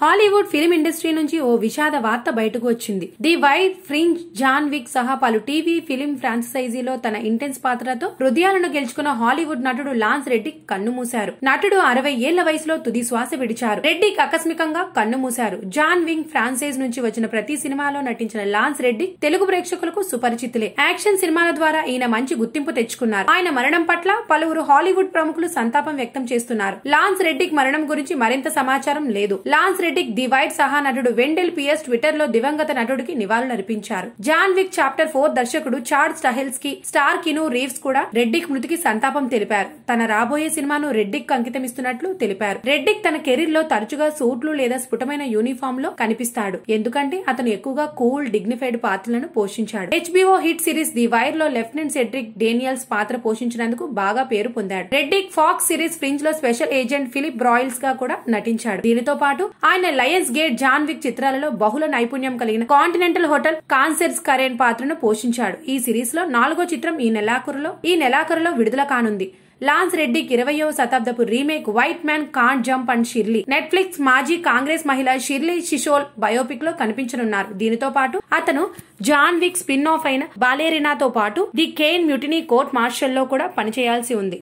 Hollywood film industry నుంచి ఓ విషాద వార్త బయటకు వచ్చింది the white fringe John Wick సహా పలు టీవీ ఫిలిం ఫ్రాంచైజీలో తన ఇంటెన్స్ పాత్రతో హృదయాలను గెలుచుకున్న హాలీవుడ్ నటుడు లాన్స్ రెడ్డి మూశారు నటుడు అరవై ఏళ్ల వయసులో తుది శ్వాస విడిచారు రెడ్డికి ఆకస్మికంగా కన్నుమూశారు జాన్ వింగ్ ఫ్రాంచైజ్ నుంచి వచ్చిన ప్రతి సినిమాలో నటించిన లాన్స్ రెడ్డి తెలుగు ప్రేక్షకులకు సుపరిచితులే యాక్షన్ సినిమాల ద్వారా ఈయన మంచి గుర్తింపు తెచ్చుకున్నారు ఆయన మరణం పట్ల పలువురు హాలీవుడ్ ప్రముఖులు సంతాపం వ్యక్తం చేస్తున్నారు లాన్స్ రెడ్డికి మరణం గురించి మరింత సమాచారం లేదు లాన్స్ క్రిటిక్ దివైడ్ సహా నటుడు వెండెల్ పిఎస్ ట్విట్టర్ లో దివంగత నటుడికి నివాళులర్పించారు జాన్ విక్ చాప్టర్ ఫోర్ దర్శకుడు చార్డ్ స్టహిల్స్ కి స్టార్ కిను రీవ్స్ కూడా రెడ్డిక్ మృతికి సంతాపం తెలిపారు తన రాబోయే సినిమాను రెడ్డిక్ అంకితమిస్తున్నట్లు తెలిపారు రెడ్డిక్ తన కెరీర్ లో తరచుగా సూట్లు లేదా స్ఫుటమైన యూనిఫామ్ లో కనిపిస్తాడు ఎందుకంటే అతను ఎక్కువగా కూల్ డిగ్నిఫైడ్ పాత్రలను పోషించాడు HBO hit series the wire లో లెఫ్టినెంట్ సెడ్రిక్ డేనియల్స్ పాత్ర పోషించినందుకు బాగా పేరు పొందాడు రెడ్డిక్ ఫాక్స్ సిరీస్ ఫ్రింజ్ లో స్పెషల్ ఏజెంట్ ఫిలిప్ బ్రాయిల్స్ గా కూడా నటించాడు దీనితో పాటు ఆ ఆయన లయన్స్ గేట్ జాన్ విక్ చిత్రాలలో బహుళ నైపుణ్యం కలిగిన కాంటినెంటల్ హోటల్ కాన్సెర్స్ కరేన్ పాత్రను పోషించాడు ఈ సిరీస్ లో నాలుగో చిత్రం ఈ నెలాఖరులో ఈ నెలాఖరులో విడుదల కానుంది లాన్స్ రెడ్డికి ఇరవయో శతాబ్దపు remake white man can't jump and Shirley Netflix మాజీ కాంగ్రెస్ మహిళ షిర్లీ శిషోల్ బయోపిక్ లో కనిపించనున్నారు దీనితో పాటు అతను జాన్ విక్ స్పిన్ ఆఫ్ అయిన బాలేరినాతో పాటు the Caine mutiny court martial లో కూడా పనిచేయాల్సి ఉంది